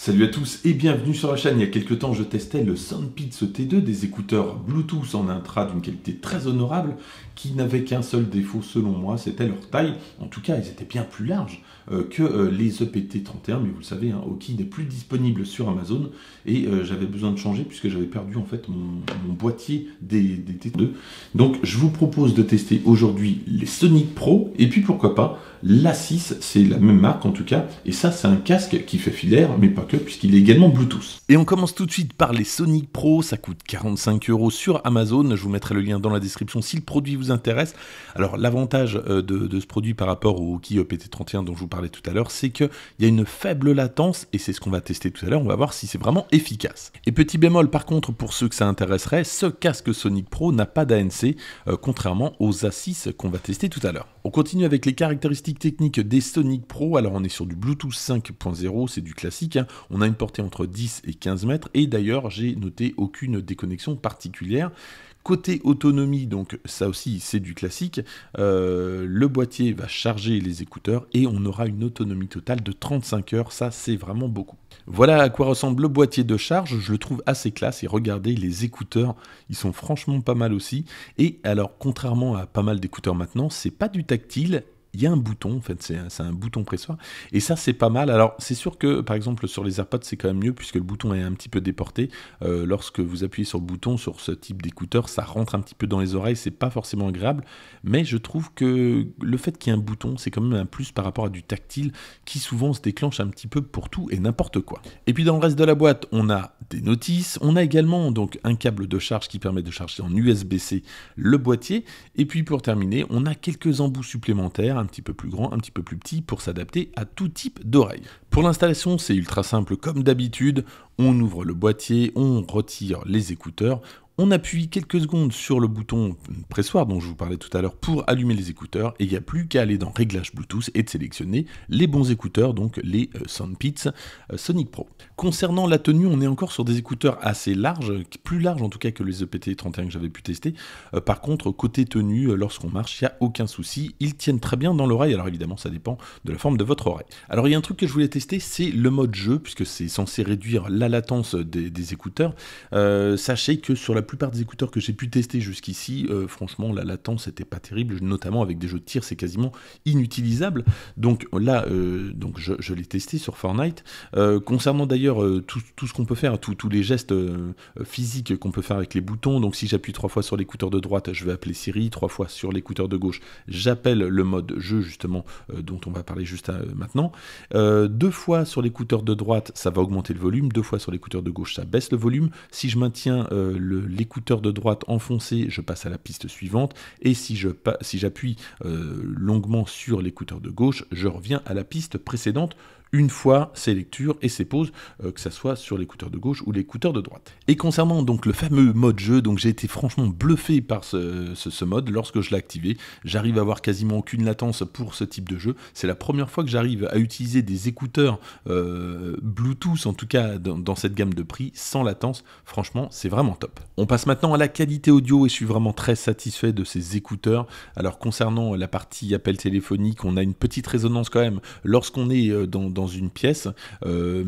Salut à tous et bienvenue sur la chaîne. Il y a quelques temps, je testais le Soundpizza T2 des écouteurs Bluetooth en intra d'une qualité très honorable qui n'avait qu'un seul défaut selon moi, c'était leur taille. En tout cas, ils étaient bien plus larges euh, que euh, les EPT31, mais vous le savez, hein, Oki n'est plus disponible sur Amazon et euh, j'avais besoin de changer puisque j'avais perdu en fait mon, boîtier des, des, T2. Donc, je vous propose de tester aujourd'hui les Sonic Pro et puis pourquoi pas l'A6, c'est la même marque en tout cas, et ça, c'est un casque qui fait filaire, mais pas puisqu'il est également Bluetooth. Et on commence tout de suite par les Sonic Pro, ça coûte 45 euros sur Amazon, je vous mettrai le lien dans la description si le produit vous intéresse. Alors l'avantage euh, de, ce produit par rapport au Kio PT31 dont je vous parlais tout à l'heure, c'est qu'il y a une faible latence et c'est ce qu'on va tester tout à l'heure, on va voir si c'est vraiment efficace. Et petit bémol par contre pour ceux que ça intéresserait, ce casque Sonic Pro n'a pas d'ANC, euh, contrairement aux A6 qu'on va tester tout à l'heure. On continue avec les caractéristiques techniques des Sonic Pro. Alors on est sur du Bluetooth 5.0, c'est du classique. Hein. On a une portée entre 10 et 15 mètres et d'ailleurs j'ai noté aucune déconnexion particulière. Côté autonomie, donc ça aussi c'est du classique, euh, le boîtier va charger les écouteurs et on aura une autonomie totale de 35 heures, ça c'est vraiment beaucoup. Voilà à quoi ressemble le boîtier de charge, je le trouve assez classe et regardez les écouteurs, ils sont franchement pas mal aussi. Et alors contrairement à pas mal d'écouteurs maintenant, c'est pas du tactile il y a un bouton, en fait, c'est un bouton pressoir. Et ça, c'est pas mal. Alors, c'est sûr que, par exemple, sur les AirPods, c'est quand même mieux puisque le bouton est un petit peu déporté. Euh, lorsque vous appuyez sur le bouton, sur ce type d'écouteur, ça rentre un petit peu dans les oreilles. C'est pas forcément agréable. Mais je trouve que le fait qu'il y ait un bouton, c'est quand même un plus par rapport à du tactile qui souvent se déclenche un petit peu pour tout et n'importe quoi. Et puis, dans le reste de la boîte, on a des notices. On a également donc un câble de charge qui permet de charger en USB-C le boîtier. Et puis, pour terminer, on a quelques embouts supplémentaires un petit peu plus grand, un petit peu plus petit pour s'adapter à tout type d'oreille. Pour l'installation, c'est ultra simple comme d'habitude. On ouvre le boîtier, on retire les écouteurs, on appuie quelques secondes sur le bouton pressoir dont je vous parlais tout à l'heure pour allumer les écouteurs et il n'y a plus qu'à aller dans Réglages Bluetooth et de sélectionner les bons écouteurs, donc les euh, Soundpits euh, Sonic Pro. Concernant la tenue, on est encore sur des écouteurs assez larges, plus larges en tout cas que les EPT31 que j'avais pu tester. Euh, par contre, côté tenue, lorsqu'on marche, il n'y a aucun souci, ils tiennent très bien dans l'oreille, alors évidemment ça dépend de la forme de votre oreille. Alors il y a un truc que je voulais tester, c'est le mode jeu, puisque c'est censé réduire la latence des, écouteurs. sachez que sur la plupart des écouteurs que j'ai pu tester jusqu'ici, euh, franchement, la latence n'était pas terrible, notamment avec des jeux de tir, c'est quasiment inutilisable. Donc euh, là, euh, donc je, l'ai testé sur Fortnite. concernant d'ailleurs tout, ce qu'on peut faire, tous les gestes physiques qu'on peut faire avec les boutons, donc si j'appuie trois fois sur l'écouteur de droite, je vais appeler Siri, trois fois sur l'écouteur de gauche, j'appelle le mode jeu, justement, dont on va parler juste maintenant. deux fois sur l'écouteur de droite, ça va augmenter le volume, deux fois sur l'écouteur de gauche, ça baisse le volume. Si je maintiens le l'écouteur de droite enfoncé, je passe à la piste suivante, et si j'appuie si euh, longuement sur l'écouteur de gauche, je reviens à la piste précédente une fois ses lectures et ses pauses, euh, que ce soit sur l'écouteur de gauche ou l'écouteur de droite. Et concernant donc le fameux mode jeu, donc j'ai été franchement bluffé par ce, mode lorsque je l'ai activé. J'arrive à avoir quasiment aucune latence pour ce type de jeu. C'est la première fois que j'arrive à utiliser des écouteurs euh, Bluetooth, en tout cas dans, cette gamme de prix, sans latence. Franchement, c'est vraiment top. On passe maintenant à la qualité audio et je suis vraiment très satisfait de ces écouteurs. Alors concernant la partie appel téléphonique, on a une petite résonance quand même lorsqu'on est euh, dans une pièce. Euh,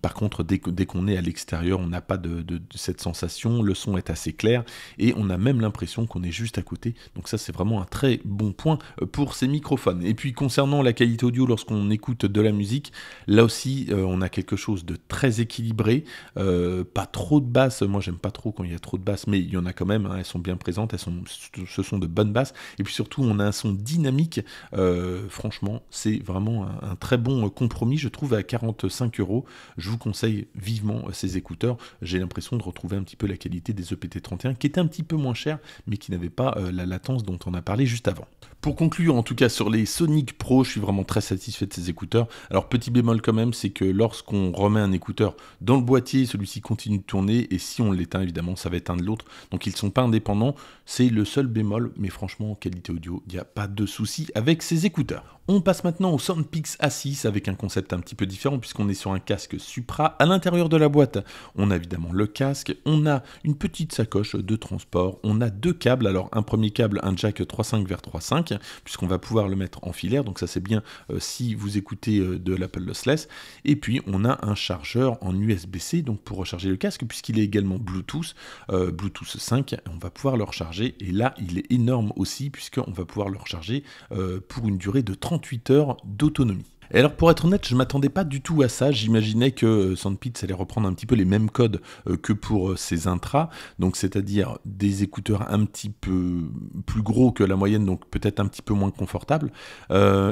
par contre, dès, dès qu'on est à l'extérieur, on n'a pas de, cette sensation. Le son est assez clair et on a même l'impression qu'on est juste à côté. Donc ça, c'est vraiment un très bon point euh, pour ces microphones. Et puis concernant la qualité audio lorsqu'on écoute de la musique, là aussi, euh, on a quelque chose de très équilibré. pas trop de basses. Moi, j'aime pas trop quand il y a trop de basses, mais il y en a quand même. Hein. elles sont bien présentes. Elles sont, ce sont de bonnes basses. Et puis surtout, on a un son dynamique. franchement, c'est vraiment un très bon compromis je trouve, à 45 euros. Je vous conseille vivement euh, ces écouteurs. J'ai l'impression de retrouver un petit peu la qualité des EPT31, qui était un petit peu moins cher, mais qui n'avait pas euh, la latence dont on a parlé juste avant. Pour conclure, en tout cas, sur les Sonic Pro, je suis vraiment très satisfait de ces écouteurs. Alors, petit bémol quand même, c'est que lorsqu'on remet un écouteur dans le boîtier, celui-ci continue de tourner, et si on l'éteint, évidemment, ça va éteindre l'autre. Donc, ils ne sont pas indépendants. C'est le seul bémol, mais franchement, en qualité audio, il n'y a pas de souci avec ces écouteurs. On passe maintenant au Soundpix A6 avec un concept un petit peu différent puisqu'on est sur un casque Supra. À l'intérieur de la boîte, on a évidemment le casque, on a une petite sacoche de transport, on a deux câbles. Alors un premier câble, un jack 3.5 vers 3.5 puisqu'on va pouvoir le mettre en filaire, donc ça c'est bien euh, si vous écoutez euh, de l'Apple Lossless. Et puis on a un chargeur en USB-C donc pour recharger le casque puisqu'il est également Bluetooth, euh, Bluetooth 5. On va pouvoir le recharger et là il est énorme aussi puisqu'on va pouvoir le recharger pour une durée de 30 28 heures d'autonomie alors pour être honnête, je m'attendais pas du tout à ça. J'imaginais que euh, Sandpits allait reprendre un petit peu les mêmes codes euh, que pour euh, ses intras, donc c'est-à-dire des écouteurs un petit peu plus gros que la moyenne, donc peut-être un petit peu moins confortables,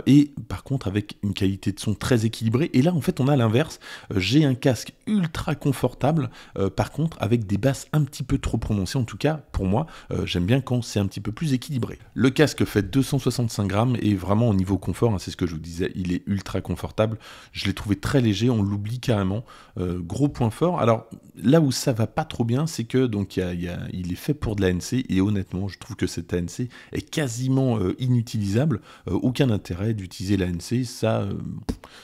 et par contre avec une qualité de son très équilibrée. Et là en fait on a l'inverse. J'ai un casque ultra confortable, par contre avec des basses un petit peu trop prononcées. En tout cas pour moi, j'aime bien quand c'est un petit peu plus équilibré. Le casque fait 265 grammes et vraiment au niveau confort, hein, c'est ce que je vous disais, il est ultra très confortable. Je l'ai trouvé très léger, on l'oublie carrément. Euh, gros point fort. Alors là où ça va pas trop bien, c'est que donc il est fait pour de la l'ANC et honnêtement, je trouve que cette ANC est quasiment euh, inutilisable. Euh, aucun intérêt d'utiliser l'ANC, ça,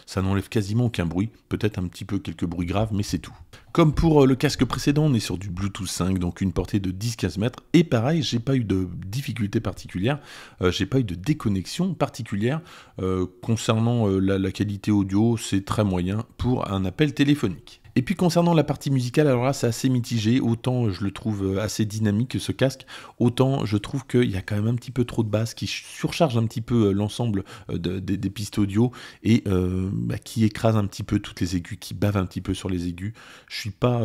ça n'enlève quasiment aucun bruit. Peut-être un petit peu quelques bruits graves, mais c'est tout. Comme pour le casque précédent, on est sur du Bluetooth 5, donc une portée de 10-15 mètres. Et pareil, j'ai pas eu de difficulté particulière, j'ai pas eu de déconnexion particulière concernant la la, qualité audio, c'est très moyen pour un appel téléphonique. Et puis concernant la partie musicale, alors là c'est assez mitigé, autant je le trouve euh, assez dynamique ce casque, autant je trouve qu'il y a quand même un petit peu trop de basse qui surcharge un petit peu euh, l'ensemble euh, des pistes audio et bah, qui écrase un petit peu toutes les aigus, qui bave un petit peu sur les aigus. Je suis pas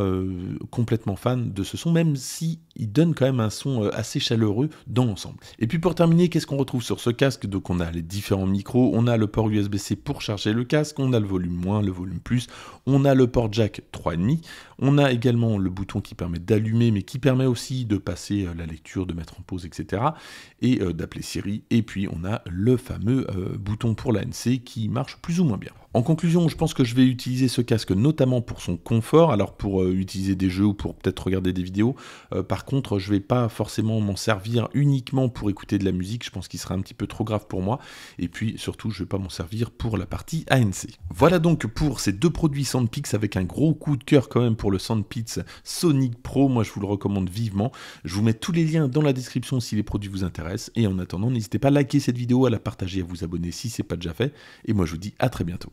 complètement fan de ce son, même si il donne quand même un son assez chaleureux dans l'ensemble. Et puis pour terminer, qu'est-ce qu'on retrouve sur ce casque Donc on a les différents micros, on a le port USB-C pour charger le casque, on a le volume moins, le volume plus, on a le port jack 3.5, On a également le bouton qui permet d'allumer, mais qui permet aussi de passer euh, la lecture, de mettre en pause, etc. Et euh, d'appeler Siri. Et puis on a le fameux euh, bouton pour l'ANC qui marche plus ou moins bien. En conclusion, je pense que je vais utiliser ce casque notamment pour son confort, alors pour utiliser des jeux ou pour peut-être regarder des vidéos. par contre, je vais pas forcément m'en servir uniquement pour écouter de la musique, je pense qu'il serait un petit peu trop grave pour moi. Et puis surtout, je vais pas m'en servir pour la partie ANC. Voilà donc pour ces deux produits Sandpix avec un gros coup de cœur quand même pour le Sandpits Sonic Pro. Moi, je vous le recommande vivement. Je vous mets tous les liens dans la description si les produits vous intéressent. Et en attendant, n'hésitez pas à liker cette vidéo, à la partager, à vous abonner si ce n'est pas déjà fait. Et moi, je vous dis à très bientôt.